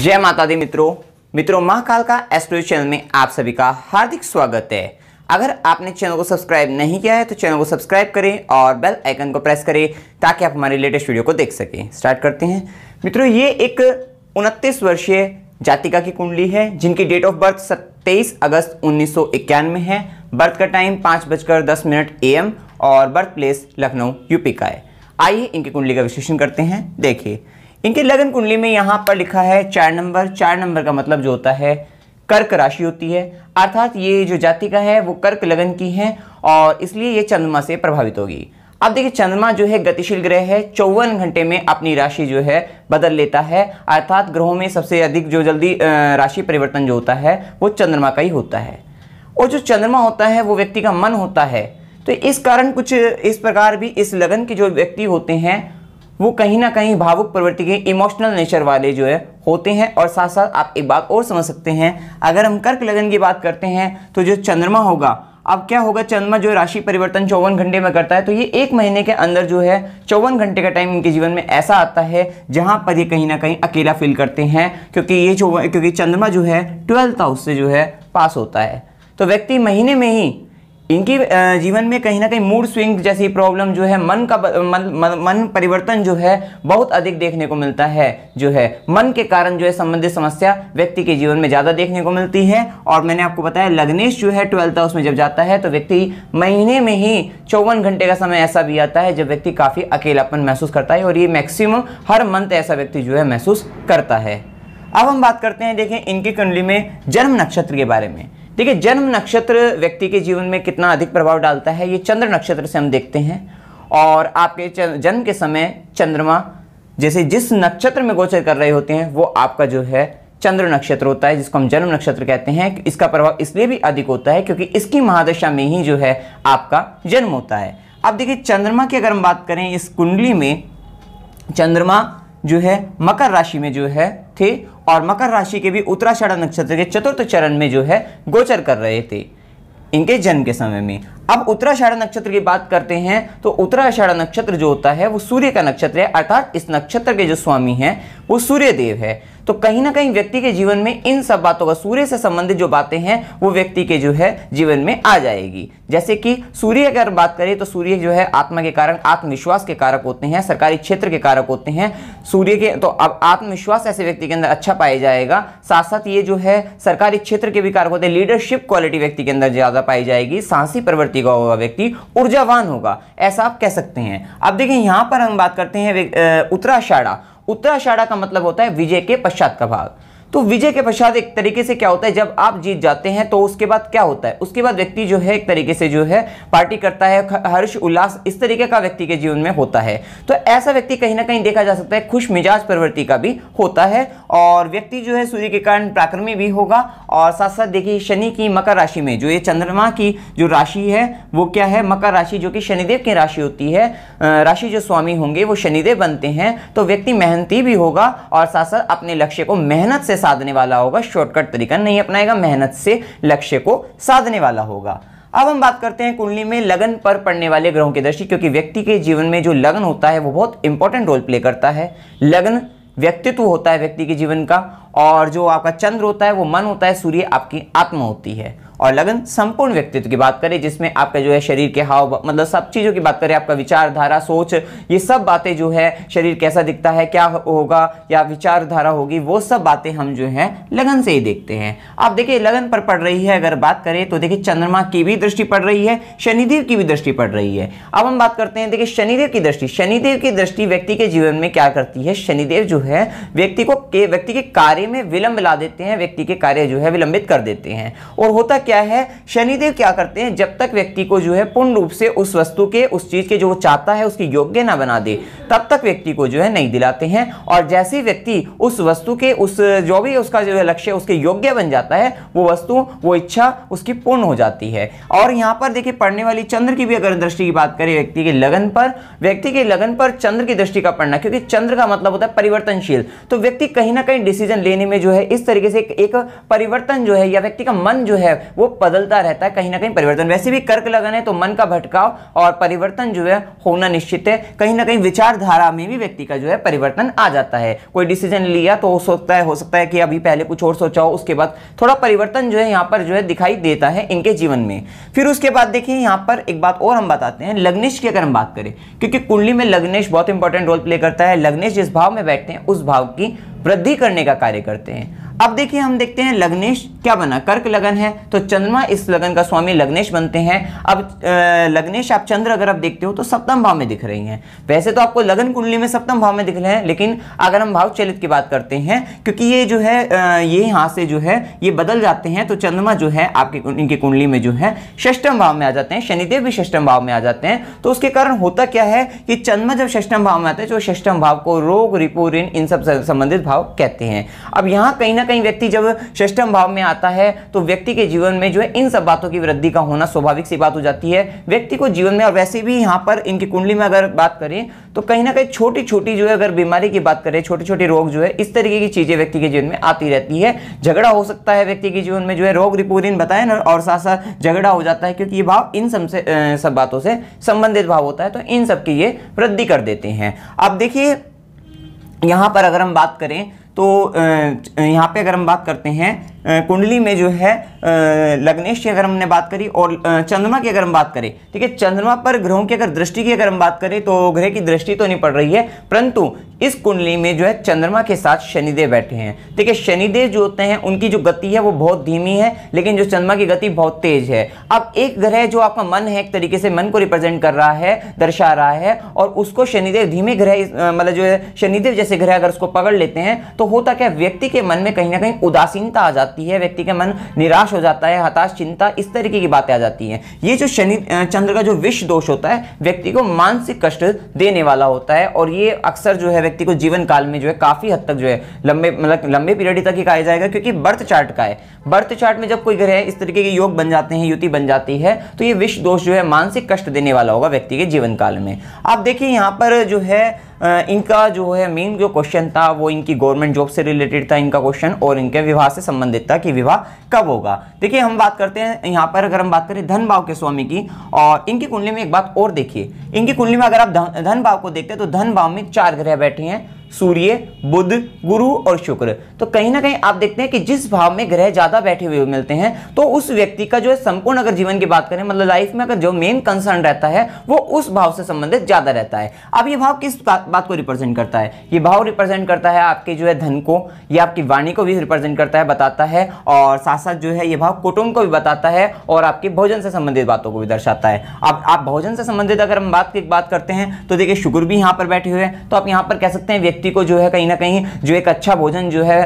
जय माता दी मित्रों मित्रों महाकाल का एस्ट्रो चैनल में आप सभी का हार्दिक स्वागत है अगर आपने चैनल को सब्सक्राइब नहीं किया है तो चैनल को सब्सक्राइब करें और बेल आइकन को प्रेस करें ताकि आप हमारे लेटेस्ट वीडियो को देख सकें स्टार्ट करते हैं मित्रों ये एक उनतीस वर्षीय जातिका की कुंडली है जिनकी डेट ऑफ बर्थ सत्ताईस अगस्त उन्नीस है बर्थ का टाइम पाँच बजकर दस मिनट ए और बर्थ प्लेस लखनऊ यूपी का है आइए इनकी कुंडली का विश्लेषण करते हैं देखिए इनके लगन कुंडली में यहाँ पर लिखा है चार नंबर चार नंबर का मतलब जो होता है कर्क राशि होती है अर्थात ये जो जाति का है वो कर्क लगन की है और इसलिए ये चंद्रमा से प्रभावित होगी अब देखिए चंद्रमा जो है गतिशील ग्रह है चौवन घंटे में अपनी राशि जो है बदल लेता है अर्थात ग्रहों में सबसे अधिक जो जल्दी राशि परिवर्तन जो होता है वो चंद्रमा का ही होता है और जो चंद्रमा होता है वो व्यक्ति का मन होता है तो इस कारण कुछ इस प्रकार भी इस लगन के जो व्यक्ति होते हैं वो कहीं ना कहीं भावुक प्रवृत्ति के इमोशनल नेचर वाले जो है होते हैं और साथ साथ आप एक बात और समझ सकते हैं अगर हम कर्क लगन की बात करते हैं तो जो चंद्रमा होगा अब क्या होगा चंद्रमा जो राशि परिवर्तन चौवन घंटे में करता है तो ये एक महीने के अंदर जो है चौवन घंटे का टाइम इनके जीवन में ऐसा आता है जहाँ पर ये कहीं ना कहीं अकेला फील करते हैं क्योंकि ये क्योंकि चंद्रमा जो है ट्वेल्थ हाउस से जो है पास होता है तो व्यक्ति महीने में ही इनकी जीवन में कहीं ना कहीं मूड स्विंग जैसी प्रॉब्लम जो है मन का मन, मन, मन परिवर्तन जो है बहुत अधिक देखने को मिलता है जो है मन के कारण जो है संबंधित समस्या व्यक्ति के जीवन में ज़्यादा देखने को मिलती है और मैंने आपको बताया लग्नेश जो है ट्वेल्थ हाउस में जब जाता है तो व्यक्ति महीने में ही चौवन घंटे का समय ऐसा भी आता है जब व्यक्ति काफ़ी अकेलापन महसूस करता है और ये मैक्सिमम हर मंथ ऐसा व्यक्ति जो है महसूस करता है अब हम बात करते हैं देखें इनकी कुंडली में जन्म नक्षत्र के बारे में देखिए जन्म नक्षत्र व्यक्ति के जीवन में कितना अधिक प्रभाव डालता है ये चंद्र नक्षत्र से हम देखते हैं और आपके जन्म के समय चंद्रमा जैसे जिस नक्षत्र में गोचर कर रहे होते हैं वो आपका जो है चंद्र नक्षत्र होता है जिसको हम जन्म नक्षत्र कहते हैं इसका प्रभाव इसलिए भी अधिक होता है क्योंकि इसकी महादशा में ही जो है आपका जन्म होता है अब देखिए चंद्रमा की अगर हम बात करें इस कुंडली में चंद्रमा जो है मकर राशि में जो है थे और मकर राशि के भी उत्तराषाढ़ा नक्षत्र के चतुर्थ चरण में जो है गोचर कर रहे थे इनके जन्म के समय में अब उत्तराषाढ़ नक्षत्र की बात करते हैं तो उत्तराषाढ़ा नक्षत्र जो होता है वो सूर्य का नक्षत्र है अर्थात इस नक्षत्र के जो स्वामी हैं वो सूर्यदेव है तो कहीं ना कहीं व्यक्ति के जीवन में इन सब बातों का सूर्य से संबंधित जो बातें हैं वो व्यक्ति के जो है जीवन में आ जाएगी जैसे कि सूर्य अगर बात करें तो सूर्य जो है आत्मा के कारण आत्मविश्वास के कारक होते हैं सरकारी क्षेत्र के कारक होते हैं सूर्य के तो अब आत्मविश्वास ऐसे व्यक्ति के अंदर अच्छा पाया जाएगा साथ साथ ये जो है सरकारी क्षेत्र के भी कारक होते हैं लीडरशिप क्वालिटी व्यक्ति के अंदर ज़्यादा पाई जाएगी साहसी प्रवृत्ति व्यक्ति का होगा व्यक्ति ऊर्जावान होगा ऐसा आप कह सकते हैं अब देखिए यहां पर हम बात करते हैं उत्तराषाढ़ा उत्तराषाढ़ा का मतलब होता है विजय के पश्चात का भाग तो विजय के पश्चात एक तरीके से क्या होता है जब आप जीत जाते हैं तो उसके बाद क्या होता है उसके बाद व्यक्ति जो है एक तरीके से जो है पार्टी करता है हर्ष उल्लास इस तरीके का व्यक्ति के जीवन में होता है तो ऐसा व्यक्ति कहीं ना कहीं देखा जा सकता है खुश मिजाज प्रवृत्ति का भी होता है और व्यक्ति जो है सूर्य के कारण प्राक्रमी भी होगा और साथ साथ देखिए शनि की मकर राशि में जो ये चंद्रमा की जो राशि है वो क्या है मकर राशि जो कि शनिदेव की राशि होती है राशि जो स्वामी होंगे वो शनिदेव बनते हैं तो व्यक्ति मेहनती भी होगा और साथ साथ अपने लक्ष्य को मेहनत से साधने वाला होगा शॉर्टकट तरीका नहीं अपनाएगा मेहनत से लक्ष्य को साधने वाला होगा अब हम बात करते हैं कुंडली में लगन पर पड़ने वाले ग्रहों की दृष्टि क्योंकि व्यक्ति के जीवन में जो लगन होता है वो बहुत इंपॉर्टेंट रोल प्ले करता है लगन व्यक्तित्व होता है व्यक्ति के जीवन का और जो आपका चंद्र होता है वो मन होता है सूर्य आपकी आत्मा होती है और लगन संपूर्ण व्यक्तित्व की बात करें जिसमें आपका जो है शरीर के हाव मतलब सब चीज़ों की बात करें आपका विचारधारा सोच ये सब बातें जो है शरीर कैसा दिखता है क्या होगा या विचारधारा होगी वो सब बातें हम जो है लगन से ही देखते हैं आप देखिए लगन पर पड़ रही है अगर बात करें तो देखिए चंद्रमा की भी दृष्टि पड़ रही है शनिदेव की भी दृष्टि पड़ रही है अब हम बात करते हैं देखिए शनिदेव की दृष्टि शनिदेव की दृष्टि व्यक्ति के जीवन में क्या करती है शनिदेव जो है व्यक्ति को के व्यक्ति के कार्य कार्य में विलंब ला देते हैं व्यक्ति के कार्य जो है विलंबित कर देते हैं और होता क्या है शनिदेव क्या करते हैं जब तक व्यक्ति को जो है पूर्ण रूप से उस वस्तु के उस चीज़ के जो वो चाहता है उसकी योग्य ना बना दे तब तक व्यक्ति को जो है नहीं दिलाते हैं और जैसे ही व्यक्ति उस वस्तु के उस जो भी उसका जो है लक्ष्य उसके योग्य बन जाता है वो वस्तु वो इच्छा उसकी पूर्ण हो जाती है और यहाँ पर देखिए पढ़ने वाली चंद्र की भी अगर दृष्टि की बात करें व्यक्ति के लगन पर व्यक्ति के लगन पर चंद्र की दृष्टि का पढ़ना क्योंकि चंद्र का मतलब होता है परिवर्तनशील तो व्यक्ति कहीं ना कहीं डिसीजन ले लेने में जो है इस तरीके से एक, परिवर्तन जो है या व्यक्ति का मन जो है वो बदलता रहता है कहीं ना कहीं परिवर्तन वैसे भी कर्क लगन है तो मन का भटकाव और परिवर्तन जो है होना निश्चित है कहीं ना कहीं विचारधारा में भी व्यक्ति का जो है परिवर्तन आ जाता है कोई डिसीजन लिया तो हो सकता है हो सकता है कि अभी पहले कुछ और सोचा हो उसके बाद थोड़ा परिवर्तन जो है यहाँ पर जो है दिखाई देता है इनके जीवन में फिर उसके बाद देखिए यहाँ पर एक बात और हम बताते हैं लग्नेश की अगर हम बात करें क्योंकि कुंडली में लग्नेश बहुत इंपॉर्टेंट रोल प्ले करता है लग्नेश जिस भाव में बैठते हैं उस भाव की वृद्धि करने का कार्य करते हैं अब देखिए हम देखते हैं लग्नेश क्या बना कर्क लगन है तो चंद्रमा इस लगन का स्वामी लग्नेश बनते हैं अब लग्नेश आप चंद्र अगर आप देखते हो तो सप्तम भाव में दिख रही हैं वैसे तो आपको लगन कुंडली में सप्तम भाव में दिख रहे हैं लेकिन अगर हम भाव चलित की बात करते हैं क्योंकि ये जो है ये यहाँ से जो है ये बदल जाते हैं तो चंद्रमा जो है आपके इनकी कुंडली में जो है षष्टम भाव में आ जाते हैं शनिदेव भी षष्टम भाव में आ जाते हैं तो उसके कारण होता क्या है कि चंद्रमा जब षष्टम भाव में आता है तो षष्टम भाव को रोग रिपो ऋण इन सब संबंधित भाव कहते हैं अब यहाँ कहीं ना कहीं व्यक्ति जब षष्टम भाव में आता है तो व्यक्ति के जीवन में जो है इन सब बातों की वृद्धि का होना स्वाभाविक सी बात हो जाती है व्यक्ति को जीवन में और वैसे भी यहाँ पर इनकी कुंडली में अगर बात करें तो कहीं ना कहीं छोटी छोटी जो है अगर बीमारी की बात करें छोटे छोटे रोग जो है इस तरीके की चीज़ें व्यक्ति के जीवन में आती रहती है झगड़ा हो सकता है व्यक्ति के जीवन में जो है रोग रिपोर्टिंग बताए ना और साथ साथ झगड़ा हो जाता है क्योंकि ये भाव इन सब से सब बातों से संबंधित भाव होता है तो इन सब की ये वृद्धि कर देते हैं अब देखिए यहां पर अगर हम बात करें तो यहाँ पे अगर हम बात करते हैं कुंडली में जो है लग्नेश की अगर हमने बात करी और चंद्रमा की अगर हम बात करें ठीक है चंद्रमा पर ग्रहों की अगर दृष्टि की अगर हम बात करें तो ग्रह की दृष्टि तो नहीं पड़ रही है परंतु इस कुंडली में जो है चंद्रमा के साथ शनिदेव बैठे हैं ठीक है शनिदेव जो होते हैं उनकी जो गति है वो बहुत धीमी है लेकिन जो चंद्रमा की गति बहुत तेज है अब एक ग्रह जो आपका मन है एक तरीके से मन को रिप्रेजेंट कर रहा है दर्शा रहा है और उसको शनिदेव धीमे ग्रह मतलब जो है शनिदेव जैसे ग्रह अगर उसको पकड़ लेते हैं तो होता क्या व्यक्ति के मन में कहीं ना कहीं उदासीनता आ जाती है व्यक्ति का मन निराश हो जाता है हताश चिंता इस तरीके की बातें आ जाती हैं ये जो शनि चंद्र का जो विष दोष होता है व्यक्ति को मानसिक कष्ट देने वाला होता है और ये अक्सर जो है व्यक्ति को जीवन काल में जो है काफ़ी हद तक जो है लंबे मतलब लंबे पीरियड तक ही कहा जाएगा क्योंकि बर्थ चार्ट का है बर्थ चार्ट में जब कोई ग्रह इस तरीके के योग बन जाते हैं युति बन जाती है तो ये विष दोष जो है मानसिक कष्ट देने वाला होगा व्यक्ति के जीवन काल में आप देखिए यहाँ पर जो है इनका जो है मेन जो क्वेश्चन था वो इनकी गवर्नमेंट जॉब से रिलेटेड था इनका क्वेश्चन और इनके विवाह से संबंधित था कि विवाह कब होगा देखिए हम बात करते हैं यहाँ पर अगर हम बात करें धन भाव के स्वामी की और इनकी कुंडली में एक बात और देखिए इनकी कुंडली में अगर आप धन भाव को देखते हैं तो धन भाव में चार ग्रह बैठे हैं सूर्य बुध गुरु और शुक्र तो कहीं ना कहीं आप देखते हैं कि जिस भाव में ग्रह ज़्यादा बैठे हुए मिलते हैं तो उस व्यक्ति का जो है संपूर्ण अगर जीवन की बात करें मतलब लाइफ में अगर जो मेन कंसर्न रहता है वो उस भाव से संबंधित ज़्यादा रहता है अब ये भाव किस बात को रिप्रेजेंट करता है ये भाव रिप्रेजेंट करता है आपके जो है धन को या आपकी वाणी को भी रिप्रेजेंट करता है बताता है और साथ साथ जो है ये भाव कुटुंब को भी बताता है और आपके भोजन से संबंधित बातों को भी दर्शाता है अब आप भोजन से संबंधित अगर हम बात की बात करते हैं तो देखिए शुक्र भी यहाँ पर बैठे हुए हैं तो आप यहाँ पर कह सकते हैं व्यक्ति व्यक्ति को जो है कहीं ना कहीं जो एक अच्छा भोजन जो है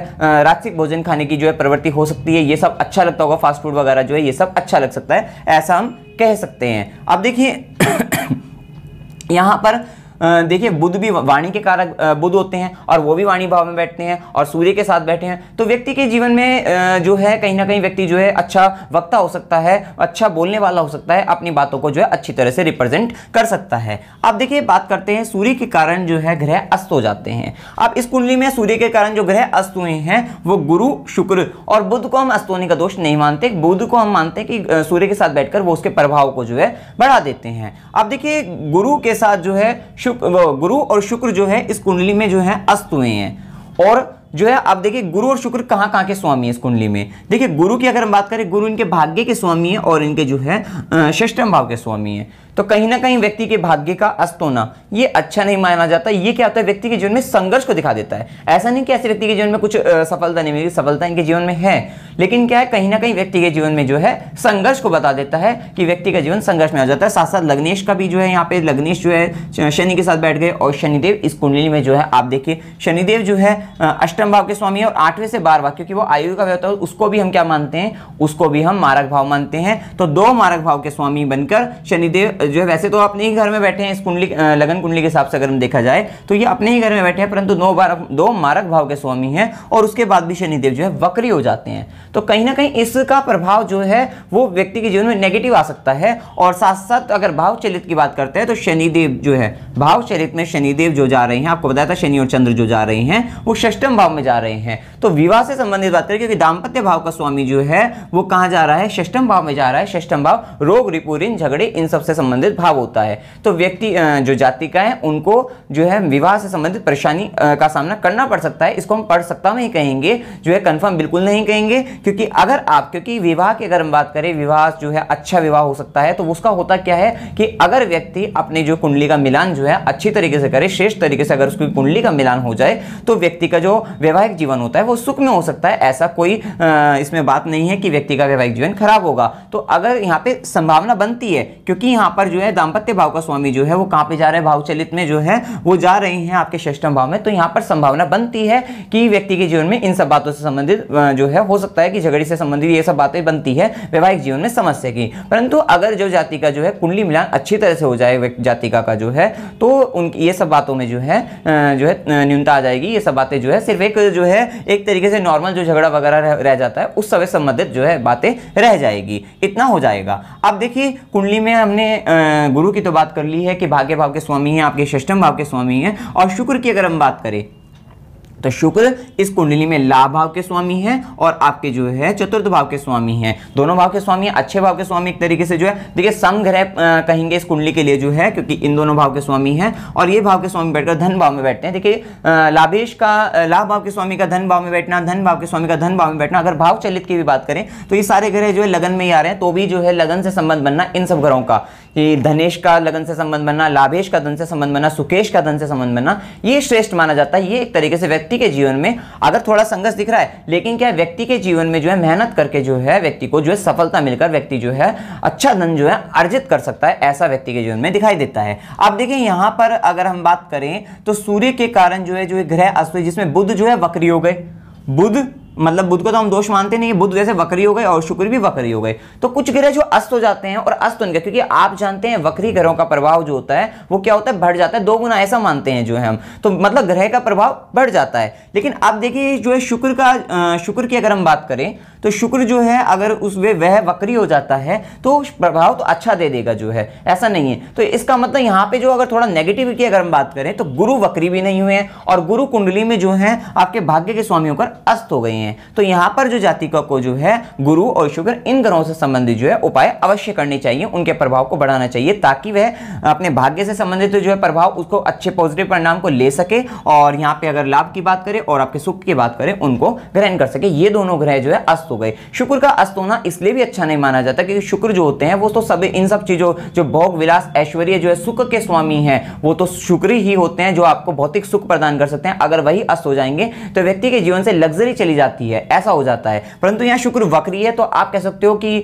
रात्रिक भोजन खाने की जो है प्रवृत्ति हो सकती है ये सब अच्छा लगता होगा फास्ट फूड वगैरह जो है ये सब अच्छा लग सकता है ऐसा हम कह सकते हैं अब देखिए यहाँ पर देखिए बुद्ध भी वाणी के कारक बुद्ध होते हैं और वो भी वाणी भाव में बैठते हैं और सूर्य के साथ बैठे हैं तो व्यक्ति के जीवन में जो है कहीं ना कहीं व्यक्ति जो है अच्छा वक्ता हो सकता है अच्छा बोलने वाला हो सकता है अपनी बातों को जो है अच्छी तरह से रिप्रेजेंट कर सकता है अब देखिए बात करते हैं सूर्य के कारण जो है ग्रह अस्त हो जाते हैं अब इस कुंडली में सूर्य के कारण जो ग्रह अस्त हुए हैं वो गुरु शुक्र और बुद्ध को हम अस्त होने का दोष नहीं मानते बुद्ध को हम मानते हैं कि सूर्य के साथ बैठकर वो उसके प्रभाव को जो है बढ़ा देते हैं अब देखिए गुरु के साथ जो है गुरु और शुक्र जो है इस कुंडली में जो है अस्त हुए हैं और जो है आप देखिए गुरु और शुक्र कहाँ कहाँ के स्वामी है इस कुंडली में देखिए गुरु की अगर हम बात करें गुरु इनके भाग्य के स्वामी है और इनके जो है षष्टम भाव के स्वामी है तो कहीं ना कहीं व्यक्ति के भाग्य का अस्त होना यह अच्छा नहीं माना जाता यह क्या होता है व्यक्ति के जीवन में संघर्ष को दिखा देता है ऐसा नहीं कि ऐसे व्यक्ति के जीवन में कुछ सफलता नहीं मिली सफलता इनके जीवन में है लेकिन क्या है कहीं ना कहीं व्यक्ति के जीवन में जो है संघर्ष को बता देता है कि व्यक्ति का जीवन संघर्ष में आ जाता है साथ साथ लग्नेश का भी जो है यहाँ पे लग्नेश जो है शनि के साथ बैठ गए और शनिदेव इस कुंडली में जो है आप देखिए शनिदेव जो है अष्टम भाव के स्वामी है और आठवें से बार भाव क्योंकि वो आयु का भी होता है उसको भी हम क्या मानते हैं उसको भी हम मारक भाव मानते हैं तो दो मारक भाव के स्वामी बनकर शनिदेव जो है वैसे तो अपने ही घर में बैठे हैं इस कुंडली लगन कुंडली के हिसाब से अगर हम देखा जाए तो ये अपने ही घर में बैठे हैं परंतु नौ बार दो मारक भाव के स्वामी हैं और उसके बाद भी शनिदेव जो है वक्री हो जाते हैं तो कहीं ना कहीं इसका प्रभाव जो है वो व्यक्ति के जीवन में नेगेटिव आ सकता है और साथ साथ अगर भाव चरित की बात करते हैं तो शनिदेव जो है भाव चरित में शनिदेव जो जा रहे हैं आपको बताया था शनि और चंद्र जो जा रहे हैं वो षष्टम भाव में जा रहे हैं तो विवाह से संबंधित बात करें क्योंकि दाम्पत्य भाव का स्वामी जो है वो कहाँ जा रहा है षष्टम भाव में जा रहा है षष्टम भाव रोग रिपुरिन झगड़े इन सबसे संबंधित संबंधित भाव होता है तो व्यक्ति जो जाति का है उनको जो है विवाह से संबंधित परेशानी का सामना करना पड़ सकता है इसको हम पढ़ सकता नहीं कहेंगे जो है कन्फर्म बिल्कुल नहीं कहेंगे क्योंकि अगर आप क्योंकि विवाह की अगर हम बात करें विवाह जो है अच्छा विवाह हो सकता है तो उसका होता क्या है कि अगर व्यक्ति अपने जो कुंडली का मिलान जो है अच्छी तरीके से करे श्रेष्ठ तरीके से अगर उसकी कुंडली का मिलान हो जाए तो व्यक्ति का जो वैवाहिक जीवन होता है वो सुख में हो सकता है ऐसा कोई इसमें बात नहीं है कि व्यक्ति का वैवाहिक जीवन खराब होगा तो अगर यहाँ पे संभावना बनती है क्योंकि यहाँ पर पर जो है दाम्पत्य भाव का स्वामी जो है वो कहां पे जा रहे हैं भाव चलित में जो है वो जा रही हैं आपके ष्टम भाव में तो यहां पर संभावना बनती है कि व्यक्ति के जीवन में इन सब बातों से संबंधित जो है हो सकता है कि झगड़ी से संबंधित ये सब बातें बनती है वैवाहिक जीवन में समस्या की परंतु अगर जो जाति का जो है कुंडली मिलान अच्छी तरह से हो जाए जाति का जो है तो उनकी ये सब बातों में जो है जो है न्यूनता आ जाएगी ये सब बातें जो है सिर्फ एक जो है एक तरीके से नॉर्मल जो झगड़ा वगैरह रह जाता है उस समय संबंधित जो है बातें रह जाएगी इतना हो जाएगा अब देखिए कुंडली में हमने गुरु की तो बात कर ली है कि भाग्य भाव के स्वामी हैं आपके षष्टम भाव के स्वामी हैं और शुक्र की अगर हम बात करें तो शुक्र इस कुंडली में लाभ भाव के स्वामी हैं और आपके जो है चतुर्थ भाव के स्वामी हैं दोनों भाव के स्वामी हैं अच्छे भाव के स्वामी एक तरीके से जो है देखिए संग्रह कहेंगे इस कुंडली के लिए जो है क्योंकि इन दोनों भाव के स्वामी हैं और ये भाव के स्वामी बैठकर धन भाव में बैठते हैं देखिए लाभेश का लाभ भाव के स्वामी का धन भाव में बैठना धन भाव के स्वामी का धन भाव में बैठना अगर भाव चलित की भी बात करें तो ये सारे ग्रह जो है लगन में ही आ रहे हैं तो भी जो है लगन से संबंध बनना इन सब ग्रहों का कि धनेश का लगन से संबंध बनना लाभेश का धन से संबंध बनना सुकेश का धन से संबंध बनना ये श्रेष्ठ माना जाता है ये एक तरीके से व्यक्ति के जीवन में अगर थोड़ा संघर्ष दिख रहा है लेकिन क्या व्यक्ति के जीवन में जो है मेहनत करके जो है व्यक्ति को जो है सफलता मिलकर व्यक्ति जो है अच्छा धन जो है अर्जित कर सकता है ऐसा व्यक्ति के जीवन में दिखाई देता है अब देखिए यहाँ पर अगर हम बात करें तो सूर्य के कारण जो है जो ग्रह अस्त जिसमें बुद्ध जो है वक्री हो गए बुद्ध मतलब बुद्ध को तो हम दोष मानते नहीं बुद्ध जैसे वक्री हो गए और शुक्र भी वक्री हो गए तो कुछ ग्रह जो अस्त हो जाते हैं और अस्त उनके क्योंकि आप जानते हैं वक्री ग्रहों का प्रभाव जो होता है वो क्या होता है बढ़ जाता है दो गुना ऐसा मानते हैं जो है हम तो मतलब ग्रह का प्रभाव बढ़ जाता है लेकिन आप देखिए जो है शुक्र का शुक्र की अगर हम बात करें तो शुक्र जो है अगर उस वे वह वक्री हो जाता है तो प्रभाव तो अच्छा दे देगा जो है ऐसा नहीं है तो इसका मतलब यहाँ पे जो अगर थोड़ा नेगेटिव की अगर हम बात करें तो गुरु वक्री भी नहीं हुए हैं और गुरु कुंडली में जो है आपके भाग्य के स्वामी होकर अस्त हो गए हैं तो यहाँ पर जो जातिका को जो है गुरु और शुक्र इन ग्रहों से संबंधित जो है उपाय अवश्य करने चाहिए उनके प्रभाव को बढ़ाना चाहिए ताकि वह अपने भाग्य से संबंधित जो है प्रभाव उसको अच्छे पॉजिटिव परिणाम को ले सके और यहाँ पे अगर लाभ की बात करें और आपके सुख की बात करें उनको ग्रहण कर सके ये दोनों ग्रह जो है अस्त हो गए शुक्र का अस्त होना इसलिए भी अच्छा नहीं माना जाता क्योंकि शुक्र जो होते हैं वो तो सभी इन सब चीज़ों जो भोग विलास ऐश्वर्य जो है सुख के स्वामी है वो तो शुक्र ही होते हैं जो आपको भौतिक सुख प्रदान कर सकते हैं अगर वही अस्त हो जाएंगे तो व्यक्ति के जीवन से लग्जरी चली जाती है ऐसा हो जाता है परंतु यहाँ शुक्र वक्री है तो आप कह सकते हो कि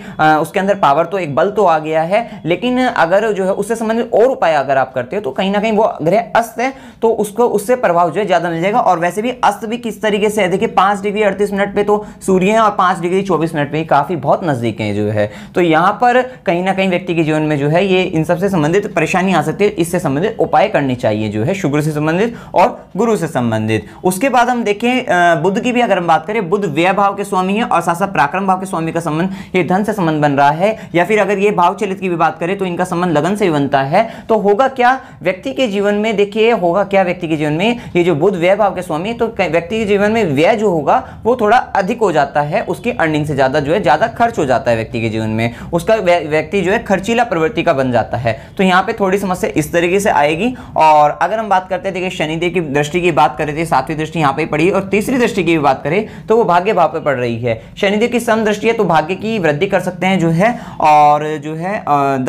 उसके अंदर पावर तो एक बल तो आ गया है लेकिन अगर जो है उससे संबंधित और उपाय अगर आप करते हो तो कहीं ना कहीं वो ग्रह अस्त है तो उसको उससे प्रभाव जो है ज़्यादा मिल जाएगा और वैसे भी अस्त भी किस तरीके से है देखिए पांच डिग्री अड़तीस मिनट पे तो सूर्य है और पांच पाँच डिग्री चौबीस मिनट में काफ़ी बहुत नज़दीक है जो है तो यहाँ पर कहीं ना कहीं व्यक्ति के जीवन में जो है ये इन सबसे संबंधित परेशानी आ सकती है इससे संबंधित उपाय करने चाहिए जो है शुक्र से संबंधित और गुरु से संबंधित उसके बाद हम देखें बुद्ध की भी अगर हम बात करें बुद्ध व्यय भाव के स्वामी है और साथ साथ पराक्रम भाव के स्वामी का संबंध ये धन से संबंध बन रहा है या फिर अगर ये भाव चलित की भी बात करें तो इनका संबंध लगन से भी बनता है तो होगा क्या व्यक्ति के जीवन में देखिए होगा क्या व्यक्ति के जीवन में ये जो बुद्ध व्यय भाव के स्वामी तो व्यक्ति के जीवन में व्यय जो होगा वो थोड़ा अधिक हो जाता है उसके की अर्निंग से ज़्यादा जो है ज़्यादा खर्च हो जाता है व्यक्ति के जीवन में उसका व्यक्ति जो है खर्चीला प्रवृत्ति का बन जाता है तो यहाँ पे थोड़ी समस्या इस तरीके से आएगी और अगर हम बात करते हैं देखिए शनिदेव की दृष्टि की बात करें तो सातवीं दृष्टि यहाँ पे पड़ी और तीसरी दृष्टि की भी बात करें तो वो भाग्य भाव पर पड़ रही है शनिदेव की सम दृष्टि है तो भाग्य की वृद्धि कर सकते हैं जो है और जो है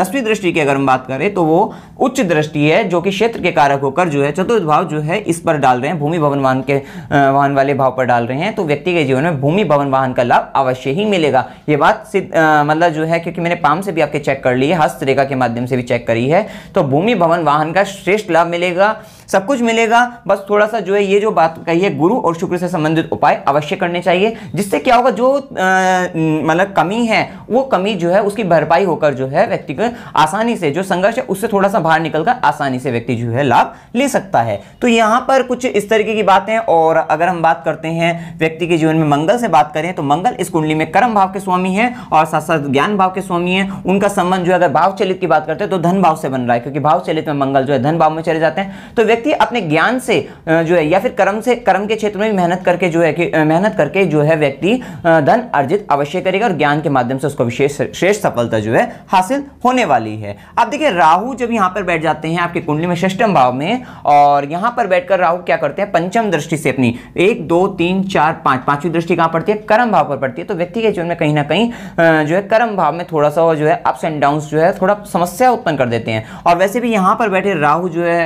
दसवीं दृष्टि की अगर हम बात करें तो वो उच्च दृष्टि है जो कि क्षेत्र के कारक होकर जो है चतुर्थ भाव जो है इस पर डाल रहे हैं भूमि भवन वाहन के वाहन वाले भाव पर डाल रहे हैं तो व्यक्ति के जीवन में भूमि भवन वाहन का लाभ अवश्य ही मिलेगा ये बात मतलब जो है क्योंकि मैंने पाम से भी आपके चेक कर लिए है हस्तरेखा के माध्यम से भी चेक करी है तो भूमि भवन वाहन का श्रेष्ठ लाभ मिलेगा सब कुछ मिलेगा बस थोड़ा सा जो है ये जो बात कही है गुरु और शुक्र से संबंधित उपाय अवश्य करने चाहिए जिससे क्या होगा जो मतलब कमी है वो कमी जो है उसकी भरपाई होकर जो है व्यक्ति को आसानी से जो संघर्ष है उससे थोड़ा सा बाहर निकलकर आसानी से व्यक्ति जो है लाभ ले सकता है तो यहाँ पर कुछ इस तरीके की बातें और अगर हम बात करते हैं व्यक्ति के जीवन में मंगल से बात करें तो मंगल कुंडल इस कुंडली में कर्म भाव के स्वामी है और साथ साथ ज्ञान भाव के स्वामी है उनका संबंध जो है अगर भाव चलित की बात करते हैं तो धन भाव से बन रहा है क्योंकि भाव चलित में मंगल जो है धन भाव में चले जाते हैं तो व्यक्ति अपने ज्ञान से जो है या फिर कर्म से कर्म के क्षेत्र में मेहनत करके जो है मेहनत करके जो है व्यक्ति धन अर्जित अवश्य करेगा और ज्ञान के माध्यम से उसको विशेष श्रेष्ठ सफलता जो है हासिल होने वाली है अब देखिए राहु जब यहां पर बैठ जाते हैं आपकी कुंडली में षष्टम भाव में और यहां पर बैठकर राहु क्या करते हैं पंचम दृष्टि से अपनी एक दो तीन चार पांच पांचवी दृष्टि कहां पड़ती है कर्म भाव पर पड़ती है तो व्यक्ति के जीवन में कहीं ना कहीं जो है कर्म भाव में थोड़ा सा जो है अप्स एंड डाउन जो है थोड़ा समस्या उत्पन्न कर देते हैं और वैसे भी यहाँ पर बैठे राहु जो है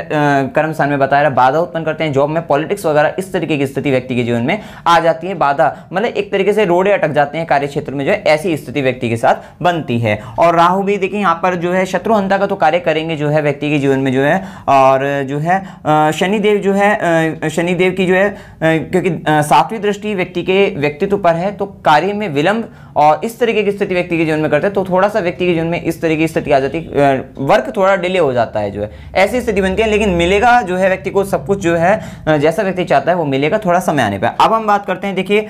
कर्म स्थान में बताया बाधा उत्पन्न करते हैं जॉब में पॉलिटिक्स वगैरह इस तरीके की स्थिति व्यक्ति के जीवन में आ जाती है बाधा मतलब एक तरीके से रोड़े अटक जाते हैं कार्य क्षेत्र में जो है ऐसी स्थिति व्यक्ति के साथ बनती है और राहु भी देखिए यहाँ पर जो है शत्रुहंता का तो कार्य करेंगे जो है व्यक्ति के जीवन में जो है और जो है शनिदेव जो है शनिदेव की जो है क्योंकि सातवीं दृष्टि व्यक्ति के व्यक्तित्व पर है तो कार्य में विलंब और इस तरीके की स्थिति व्यक्ति के जीवन में करते हैं तो थोड़ा सा व्यक्ति के जीवन में इस तरीके की स्थिति आ जाती है वर्क थोड़ा डिले हो जाता है जो है ऐसी स्थिति बनती है लेकिन मिलेगा जो है व्यक्ति को सब कुछ जो है जैसा व्यक्ति चाहता है वो मिलेगा थोड़ा समय आने पर अब हम बात करते हैं देखिए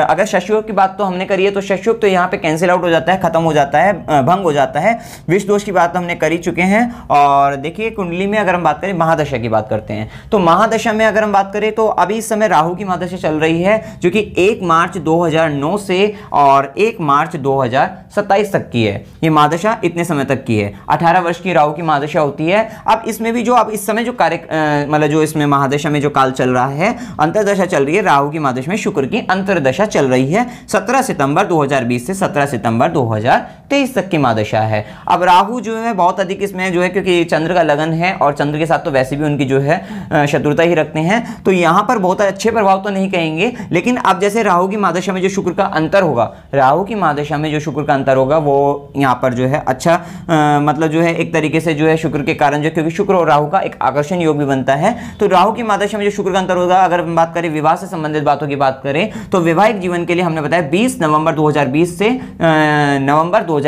अगर शशियोग की बात तो हमने करी है तो शशियोग तो यहाँ पर कैंसिल आउट हो जाता है खत्म हो जाता है भंग हो जाता है विष दोष की बात तो हमने करी चुके हैं और देखिए कुंडली में अगर हम बात करें महादशा की बात करते हैं तो महादशा में अगर हम बात करें तो अभी इस समय राहू की महादशा चल रही है जो कि एक मार्च दो हजार 2009 से और 1 मार्च 2027 तक की है ये मादशा इतने समय तक की है 18 वर्ष की राहु की मादशा होती है अब इसमें भी जो अब इस समय जो कार्य मतलब जो इसमें महादशा में जो काल चल रहा है अंतरदशा चल रही है राहु की मादशा में शुक्र की अंतरदशा चल रही है सत्रह सितंबर 2020 से 17 सितंबर 2023 तक की मादशा है अब राहु जो है बहुत अधिक इसमें जो है क्योंकि चंद्र का लगन है और चंद्र के साथ तो वैसे भी उनकी जो है शत्रुता ही रखते हैं तो यहाँ पर बहुत अच्छे प्रभाव तो नहीं कहेंगे लेकिन अब जैसे राहु की मादशा में जो शुक्र का अंतर होगा राहु की महादशा में जो शुक्र का अंतर होगा वो यहाँ पर जो है अच्छा आ, मतलब जो है एक तरीके से जो है शुक्र के कारण जो क्योंकि शुक्र और राहु का एक आकर्षण योग भी बनता है तो राहु की महादशा में जो शुक्र का अंतर होगा अगर हम बात करें विवाह से संबंधित बातों की बात करें तो वैवाहिक जीवन के लिए हमने बताया बीस नवंबर दो से नवंबर दो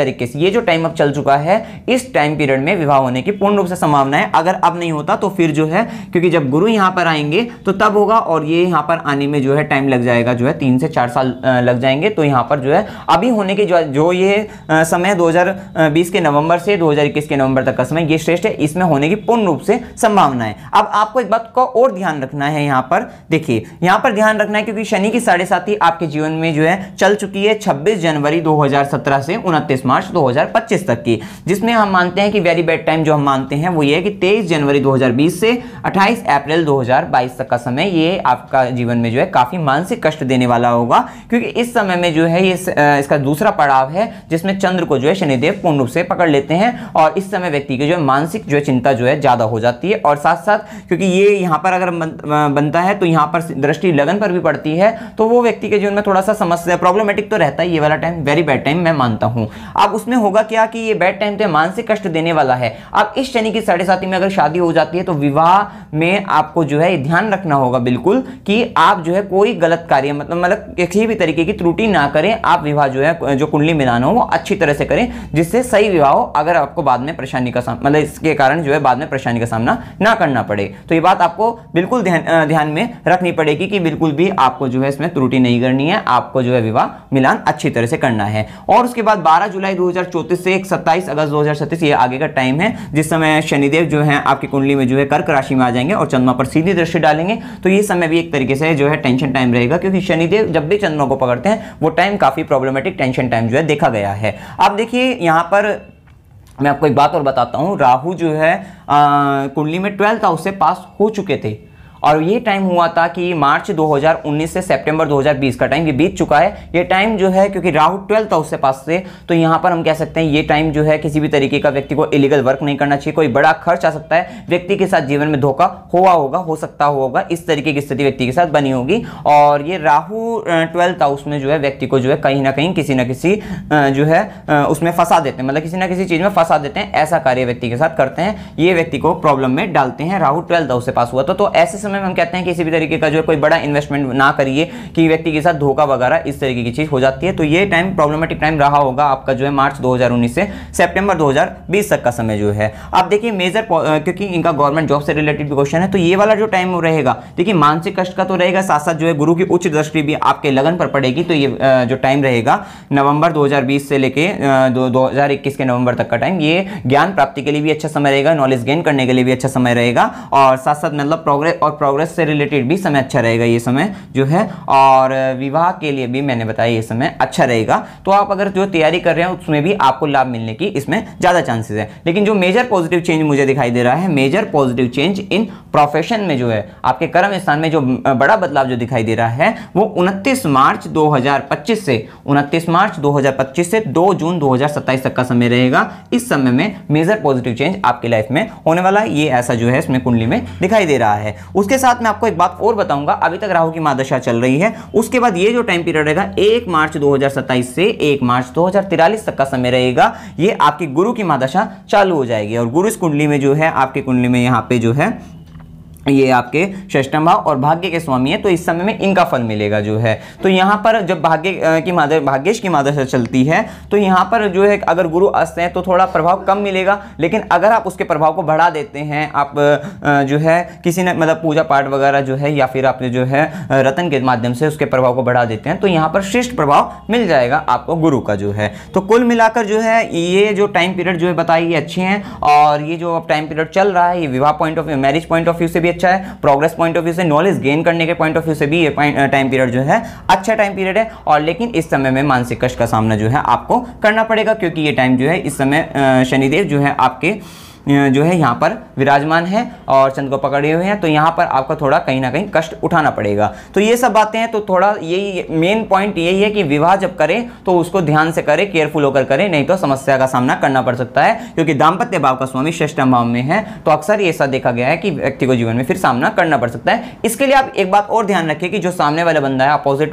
ये जो टाइम अब चल चुका है इस टाइम पीरियड में विवाह होने की पूर्ण रूप से संभावना है अगर अब नहीं होता तो फिर जो है क्योंकि जब गुरु यहाँ पर आएंगे तो तब होगा और ये यहाँ पर आने में जो है टाइम लग जाएगा जो है तीन से चार साल लग जाएंगे तो यहाँ पर जो है अभी होने के जो, जो ये समय 2020 के नवंबर से 2021 के नवंबर तक का समय ये श्रेष्ठ है इसमें होने की पूर्ण रूप से संभावना है अब आपको एक बात को और ध्यान रखना है यहाँ पर देखिए यहाँ पर ध्यान रखना है क्योंकि शनि की साढ़े साथी आपके जीवन में जो है चल चुकी है छब्बीस जनवरी 2017 से उनतीस मार्च 2025 तक की जिसमें हम मानते हैं कि वेरी बेड टाइम जो हम मानते हैं वो ये है कि तेईस जनवरी 2020 से अट्ठाईस अप्रैल 2022 तक का समय ये आपका जीवन में जो है काफ़ी मानसिक कष्ट देने वाला होगा क्योंकि इस समय में जो है ये इसका दूसरा पड़ाव है जिसमें चंद्र को जो है शनिदेव पूर्ण रूप से पकड़ लेते हैं और इस समय व्यक्ति की जो है मानसिक जो है चिंता जो है ज़्यादा हो जाती है और साथ साथ क्योंकि ये यहाँ पर अगर बनता है तो यहाँ पर दृष्टि लगन पर भी पड़ती है तो वो व्यक्ति के जीवन में थोड़ा सा समस्या प्रॉब्लमेटिक तो रहता है ये वाला टाइम वेरी बैड टाइम मैं मानता हूँ अब उसमें होगा क्या कि ये बैड टाइम तो मानसिक कष्ट देने वाला है अब इस शनि की साढ़े साथी में अगर शादी हो जाती है तो विवाह में आपको जो है ध्यान रखना होगा बिल्कुल कि आप जो है कोई गलत कार्य मतलब मतलब किसी भी तरीके की त्रुटि ना करें आप विवाह जो है जो कुंडली मिलान हो वो अच्छी तरह से करें जिससे सही विवाह हो अगर आपको बाद में परेशानी का सामना मतलब इसके कारण जो है बाद में परेशानी का सामना ना करना पड़े तो ये बात आपको बिल्कुल ध्यान ध्यान में रखनी पड़ेगी कि बिल्कुल भी आपको जो है इसमें त्रुटि नहीं करनी है आपको जो है विवाह मिलान अच्छी तरह से करना है और उसके बाद बारह जुलाई दो से एक अगस्त दो ये आगे का टाइम है जिस समय शनिदेव जो है आपकी कुंडली में जो है कर्क राशि में आ जाएंगे और चंद्रमा पर सीधी दृष्टि डालेंगे तो ये समय भी एक तरीके से जो है टेंशन टाइम रहेगा क्योंकि शनिदेव जब भी चंद्रमा को पकड़ते हैं वो टाइम काफ़ी प्रॉब्लमेटिक टेंशन टाइम जो है देखा गया है आप देखिए यहाँ पर मैं आपको एक बात और बताता हूँ राहु जो है कुंडली में ट्वेल्थ हाउस से पास हो चुके थे और ये टाइम हुआ था कि मार्च 2019 से सितंबर 2020 का टाइम ये बीत चुका है ये टाइम जो है क्योंकि राहु ट्वेल्थ हाउस से पास से तो यहाँ पर हम कह सकते हैं ये टाइम जो है किसी भी तरीके का व्यक्ति को इलीगल वर्क नहीं करना चाहिए कोई बड़ा खर्च आ सकता है व्यक्ति के साथ जीवन में धोखा हुआ होगा हो सकता होगा इस तरीके की स्थिति व्यक्ति के साथ बनी होगी और ये राहु ट्वेल्थ हाउस में जो है व्यक्ति को जो है कहीं ना कहीं किसी ना किसी जो है उसमें फंसा देते हैं मतलब किसी ना किसी चीज़ में फंसा देते हैं ऐसा कार्य व्यक्ति के साथ करते हैं ये व्यक्ति को प्रॉब्लम में डालते हैं राहू ट्वेल्थ हाउस से पास हुआ था तो ऐसे समय हम कहते हैं किसी भी तरीके का जो कोई बड़ा इन्वेस्टमेंट ना करिए कि व्यक्ति के साथ धोखा वगैरह इस तरीके की चीज़ हो जाती है तो ये टाइम प्रॉब्लमेटिक टाइम रहा होगा आपका जो है मार्च 2019 से सितंबर 2020 तक का समय जो है अब देखिए मेजर क्योंकि इनका गवर्नमेंट जॉब से रिलेटेड भी क्वेश्चन है तो ये वाला जो टाइम रहेगा देखिए मानसिक कष्ट का तो रहेगा साथ साथ जो है गुरु की उच्च दृष्टि भी आपके लगन पर पड़ेगी तो ये जो टाइम रहेगा नवंबर दो से लेके दो के नवंबर तक का टाइम ये ज्ञान प्राप्ति के लिए भी अच्छा समय रहेगा नॉलेज गेन करने के लिए भी अच्छा समय रहेगा और साथ साथ मतलब प्रोग्रेस और प्रोग्रेस से रिलेटेड भी समय अच्छा रहेगा ये समय जो है और विवाह के लिए भी मैंने बताया ये समय अच्छा रहेगा तो आप अगर जो तैयारी कर रहे हैं उसमें भी आपको लाभ मिलने की इसमें ज़्यादा चांसेस है लेकिन जो मेजर पॉजिटिव चेंज मुझे दिखाई दे रहा है major positive change in profession में जो है आपके कर्म स्थान में जो बड़ा बदलाव जो दिखाई दे रहा है वो उनतीस मार्च दो से उनतीस मार्च दो से दो जून दो तक का समय रहेगा इस समय में मेजर पॉजिटिव चेंज आपकी लाइफ में होने वाला ये ऐसा जो है इसमें कुंडली में दिखाई दे रहा है उस उसके साथ मैं आपको एक बात और बताऊंगा अभी तक राहु की मादशा चल रही है उसके बाद ये जो टाइम पीरियड रहेगा एक मार्च दो से एक मार्च दो तक का समय रहेगा ये आपकी गुरु की मादशा चालू हो जाएगी और गुरु इस कुंडली में जो है आपकी कुंडली में यहाँ पे जो है ये आपके श्रेष्ठम भाव और भाग्य के स्वामी है तो इस समय में इनका फल मिलेगा जो है तो यहाँ पर जब भाग्य की मादर भाग्यश की मादर चलती है तो यहाँ पर जो है अगर गुरु अस्त हैं तो थोड़ा प्रभाव कम मिलेगा लेकिन अगर आप उसके प्रभाव को बढ़ा देते हैं आप जो है किसी ने मतलब पूजा पाठ वगैरह जो है या फिर आपने जो है रतन के माध्यम से उसके प्रभाव को बढ़ा देते हैं तो यहाँ पर श्रेष्ठ प्रभाव मिल जाएगा आपको गुरु का जो है तो कुल मिलाकर जो है ये जो टाइम पीरियड जो है बताइए अच्छे हैं और ये जो टाइम पीरियड चल रहा है ये विवाह point of view marriage point of view से भी अच्छा है प्रोग्रेस पॉइंट ऑफ व्यू से नॉलेज गेन करने के पॉइंट ऑफ व्यू से भी ये टाइम पीरियड जो है अच्छा टाइम पीरियड है और लेकिन इस समय में मानसिक कष्ट का सामना जो है आपको करना पड़ेगा क्योंकि ये टाइम जो है इस समय शनिदेव जो है आपके जो है यहाँ पर विराजमान है और चंद्र को पकड़े हुए हैं तो यहाँ पर आपका थोड़ा कहीं ना कहीं कष्ट उठाना पड़ेगा तो ये सब बातें हैं तो थोड़ा यही मेन पॉइंट यही है कि विवाह जब करें तो उसको ध्यान से करें केयरफुल होकर करें नहीं तो समस्या का सामना करना पड़ सकता है क्योंकि दाम्पत्य भाव का स्वामी श्रेष्ठम भाव में है तो अक्सर ये ऐसा देखा गया है कि व्यक्ति को जीवन में फिर सामना करना पड़ सकता है इसके लिए आप एक बात और ध्यान रखिए कि जो सामने वाला बंदा है अपोजिट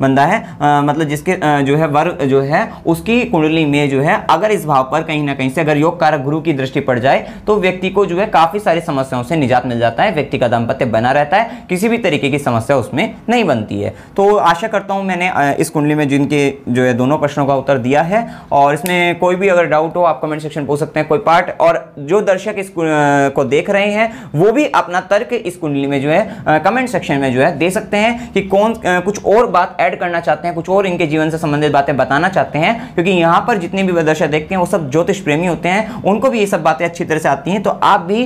बंदा है मतलब जिसके जो है वर्ग जो है उसकी कुंडली में जो है अगर इस भाव पर कहीं ना कहीं से अगर योग कारक गुरु की दृष्टि पड़ जाए तो व्यक्ति को जो है काफ़ी सारी समस्याओं से निजात मिल जाता है व्यक्ति का दाम्पत्य बना रहता है किसी भी तरीके की समस्या उसमें नहीं बनती है तो आशा करता हूँ मैंने इस कुंडली में जिनके जो है दोनों प्रश्नों का उत्तर दिया है और इसमें कोई भी अगर डाउट हो आप कमेंट सेक्शन पूछ सकते हैं कोई पार्ट और जो दर्शक इस को देख रहे हैं वो भी अपना तर्क इस कुंडली में जो है कमेंट सेक्शन में जो है दे सकते हैं कि कौन कुछ और बात ऐड करना चाहते हैं कुछ और इनके जीवन से संबंधित बातें बताना चाहते हैं क्योंकि यहाँ पर जितने भी दर्शक देखते हैं वो सब ज्योतिष प्रेमी होते हैं उनको भी ये सब बातें अच्छी तरह से आती हैं तो आप भी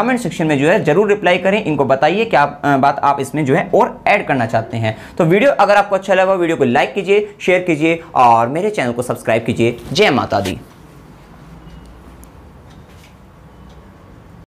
कमेंट सेक्शन में जो है जरूर रिप्लाई करें इनको बताइए क्या बात आप इसमें जो है और ऐड करना चाहते हैं तो वीडियो अगर आपको अच्छा लगा वीडियो को लाइक कीजिए शेयर कीजिए और मेरे चैनल को सब्सक्राइब कीजिए जय माता दी